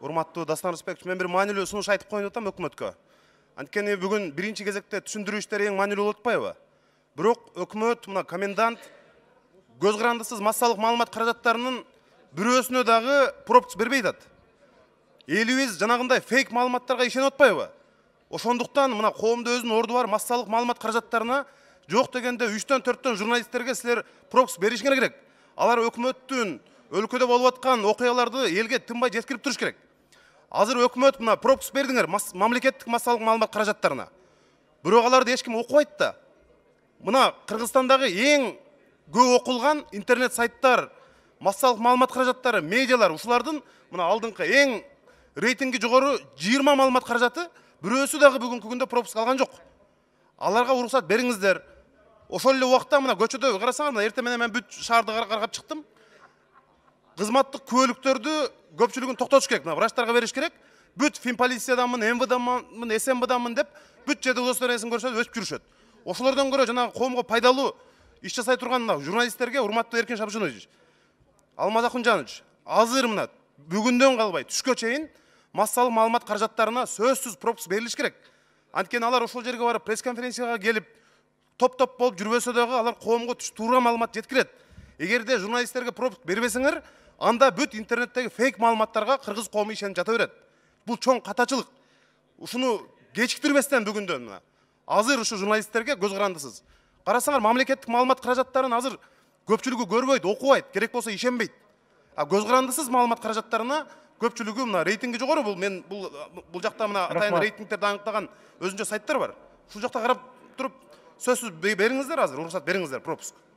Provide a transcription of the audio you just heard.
урматтуу дастан рысбекович мен бир маанилүү сунуш айтып коеюн деп атам өкмөткө анткени бүгүн биринчи кезекте түшүндүрүү иштери эң маанилүү болуп атпайбы бирок өкмөт мына комендант көз карандысыз массалык маалымат каражаттарынын бирөөсүнө дагы пропуск бербей атат элибиз жанагындай фейк маалыматтарга ишенип атпайбы ошондуктан мына коомдо өзүнүн орду бар массалык маалымат каражаттарына жок дегенде үчтөн төрттөн журналисттерге силер пропуск беришиңер керек алар өкмөттүн өлкөдө болуп аткан окуяларды элге тынбай жеткирип туруш керек азыр өкмөт мына пропуск бердиңер мамлекеттик массалык маалымат каражаттарына бирок аларды эч ким окубайт да мына кыргызстандагы эң көп окулган интернет сайттар массалык маалымат каражаттары медиалар ушулардын мына алдыңкы эң рейтинги жогору жыйырма маалымат каражаты бирөөсү дагы бүгүнкү күндө пропуск алган жок аларга уруксат бериңиздер ошол эле убакта мына көчөдө карасаңар мына эртең менен мен бүт шаарды карап чыктым кызматтык күбөлүктөрдү көпчүлүгүн токтотуш керек мына врачтарга бериш керек бүт полициядамын мвдамын смбдамын деп бүт жерде удостоверениясын көрсөтүп көрсетіп жүрүшөт ошолордон көрө жанагы коомго пайдалуу иш жасай турган мына журналисттерге урматтуу эркин шабжынович алмазакун акунжанович азыр мына бүгүндөн калбай түшкө чейин массалык маалымат каражаттарына сөзсүз пропуск берилиш керек анткени алар ошол жерге барып пресс конференцияга келип топ топ болуп жүрбөсө дагы алар коомго туура маалымат жеткирет эгерде журналисттерге пропуск бербесеңер анда бүт интернеттеги фейк маалыматтарга кыргыз коому ишенип жата берет бул чоң катачылык ушуну кечиктирбестен бүгүндөн мына азыр ушу журналисттерге көз карандысыз карасаңар мамлекеттик маалымат каражаттарын азыр көпчүлүгү көрбөйт окубайт керек болсо ишенбейт а көз карандысыз маалымат каражаттарына көпчүлүгү мына рейтинги жогору бул мен бул бул жакта мына атайын рейтингтерди аныктаган өзүнчө сайттар бар ушул жакта карап туруп сөзсүз бериңиздер азыр уруксат бериңиздер пропуск